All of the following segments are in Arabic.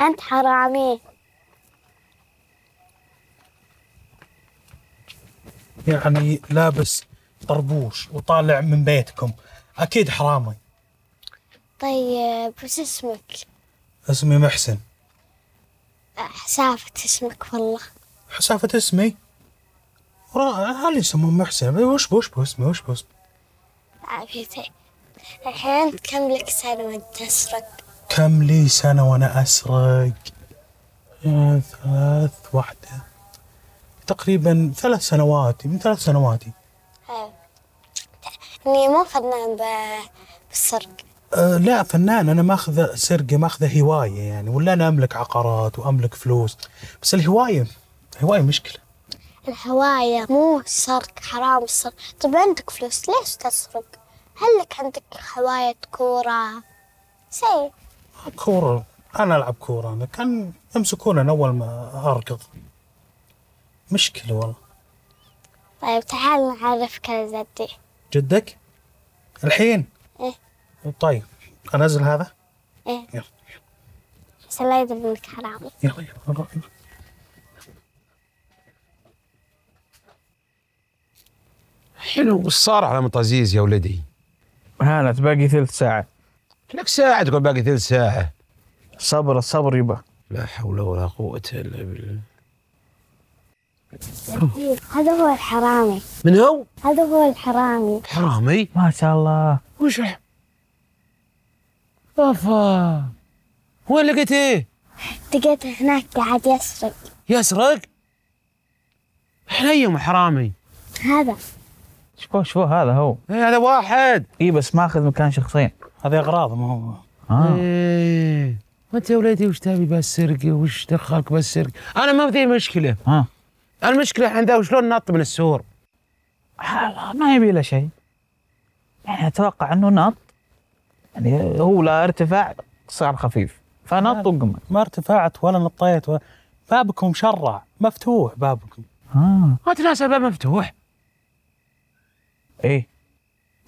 أنت حرامي يعني لابس طربوش وطالع من بيتكم أكيد حرامي طيب وش اسمك؟ اسمي محسن حسافة اسمك والله حسافة اسمي؟ رائع هل يسمون محسن وش بوش باسمي وش باسمي؟ عافيتي الحين كم لك سنة وانت تسرق؟ كم لي سنة وأنا أسرق ثلاث واحدة تقريبا ثلاث سنوات من ثلاث سنوات إي اني يعني مو فنان بالسرق أه، لا فنان انا ماخذه سرقه ماخذه هوايه يعني ولا انا املك عقارات واملك فلوس بس الهوايه هوايه مشكله الهوايه مو سرق حرام السرق طب عندك فلوس ليش تسرق هل لك عندك هوايه كوره شيء العب كورة أنا ألعب كورة أنا كان يمسكون أول ما أركض مشكلة والله طيب تعال نعرفك على جدي جدك؟ الحين؟ إيه طيب أنزل هذا؟ إيه يلا بس الله إنك حرامي يلا يلا نروح حلو وش صار على مطازيز يا ولدي؟ هانت باقي ثلث ساعة لك ساعة تقول باقي ثلث ساعة صبر الصبر يبا لا حول ولا قوة إلا بالله هذا هو الحرامي من هو؟ هذا هو الحرامي حرامي؟ ما شاء الله وش افا وين لقيتيه؟ لقيته هناك قاعد يسرق يسرق؟ احنا يوم حرامي هذا شوفوا شوفوا هذا هو ايه هذا واحد اي بس ماخذ مكان شخصين هذه اغراض ما هو اه إيه. انت يا وليدي وش تبي بالسرق وش دخلك بالسرق انا ما في مشكله اه المشكله عند وشلون نط من السور ما يبي له شيء يعني اتوقع انه نط يعني هو لا ارتفاع صار خفيف فنط وقمت ما ارتفعت ولا نطيت ولا بابكم مشرع مفتوح بابكم اه ما تناسب باب مفتوح ايه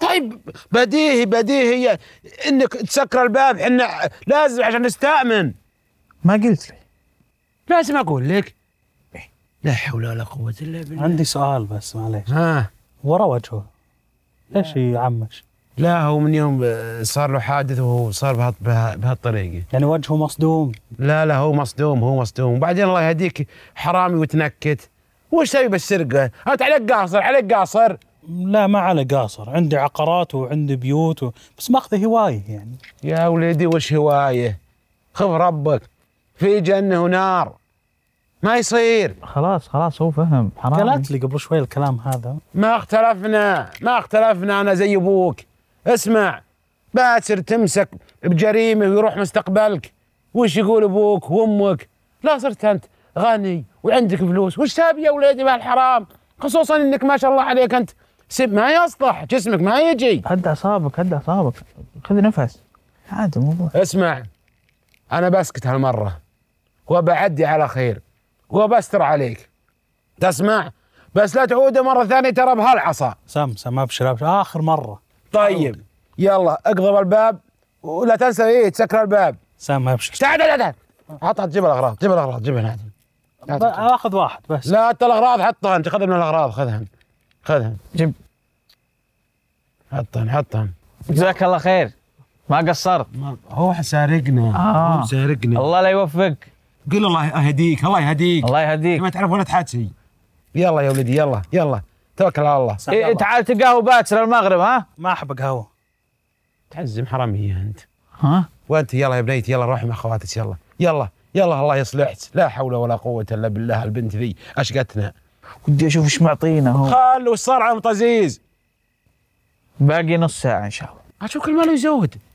طيب بديهي بديهي انك تسكر الباب احنا لازم عشان نستأمن ما قلت لي لازم اقول لك إيه. لا حول ولا قوة الا بالله عندي سؤال بس معليش ها ورا وجهه ليش يعمش؟ لا هو من يوم صار له حادث وهو صار بهالطريقه يعني وجهه مصدوم لا لا هو مصدوم هو مصدوم وبعدين الله يهديك حرامي وتنكت وش تبي بالسرقه؟ انت عليك قاصر عليك قاصر لا ما على قاصر عندي عقارات وعندي بيوت و... بس ماخذه هوايه يعني يا وليدي وش هوايه خف ربك في جنه ونار ما يصير خلاص خلاص هو فهم حرام قالت لي قبل شوي الكلام هذا ما اختلفنا ما اختلفنا انا زي ابوك اسمع باسر تمسك بجريمه ويروح مستقبلك وش يقول ابوك وامك لا صرت انت غني وعندك فلوس وش تبي يا وليدي مع الحرام خصوصا انك ما شاء الله عليك انت سب ما يصلح جسمك ما يجي هد اعصابك هد اعصابك خذ نفس عادي الموضوع اسمع انا بسكت هالمره وبعدي على خير وبستر عليك تسمع بس لا تعود مره ثانيه ترى بهالعصا سم سم ابشر ابشر اخر مره طيب يلا اقضب الباب ولا تنسى ايه تسكر الباب سم ابشر تعال تعال تعال حط حط جيب الاغراض جيب الاغراض جيب هنا اخذ واحد بس لا انت الاغراض حطها انت خذ من الاغراض خذها خذها جيب حطهم حطهم جزاك الله خير ما قصرت هو سارقنا آه. هو سارقنا الله لا يوفقك قل الله يهديك الله يهديك الله يهديك ما تعرف ولا تحاتي يلا يا ولدي يلا يلا توكل على الله إيه, إيه، تعال تقهوى باكر المغرب ها ما احب قهوه تعزم حراميه انت ها وانت يلا يا بنيتي يلا روحي مع اخواتك يلا يلا يلا الله يصلحك لا حول ولا قوه الا بالله البنت ذي اشقتنا ودي اشوف ايش معطينا هو خلوا صار على طزيز باقي نص ساعه ان شاء الله اشوف كل ما يزود